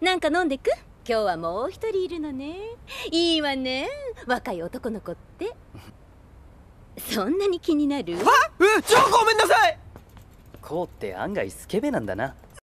なんか飲んでく今日はもう一人いるのねいいわね若い男の子ってそんなに気になるあえちょごめんなさいこうって案外スケベなんだな